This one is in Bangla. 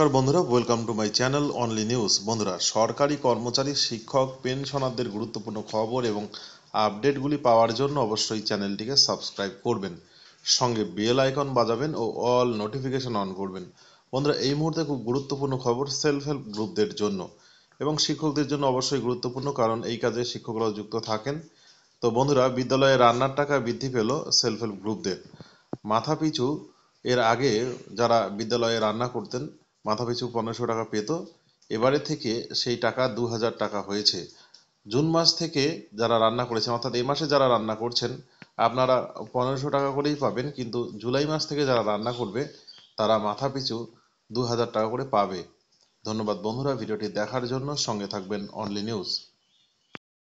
নমস্কার বন্ধুরা welcome to my channel only news বন্ধুরা সরকারি কর্মচারী শিক্ষক পেনশনারদের গুরুত্বপূর্ণ খবর এবং আপডেটগুলি পাওয়ার জন্য অবশ্যই চ্যানেলটিকে সাবস্ক্রাইব করবেন সঙ্গে বেল আইকন বাজাবেন ও অল নোটিফিকেশন অন করবেন বন্ধুরা এই মুহূর্তে খুব গুরুত্বপূর্ণ খবর সেলফ হেল্প গ্রুপদের জন্য এবং শিক্ষকদের জন্য অবশ্যই গুরুত্বপূর্ণ কারণ এই কাজে শিক্ষকরাও যুক্ত থাকেন তো বন্ধুরা বিদ্যালয়ে রান্নার টাকা বৃদ্ধি পেল সেলফ হেল্প গ্রুপদের মাথাপিছু এর আগে যারা বিদ্যালয়ে রান্না করতেন মাথা পিছু পনেরোশো টাকা পেত এবারে থেকে সেই টাকা দু হাজার টাকা হয়েছে জুন মাস থেকে যারা রান্না করেছেন অর্থাৎ এই মাসে যারা রান্না করছেন আপনারা পনেরোশো টাকা করেই পাবেন কিন্তু জুলাই মাস থেকে যারা রান্না করবে তারা মাথা পিছু দু হাজার টাকা করে পাবে ধন্যবাদ বন্ধুরা ভিডিওটি দেখার জন্য সঙ্গে থাকবেন অনলি নিউজ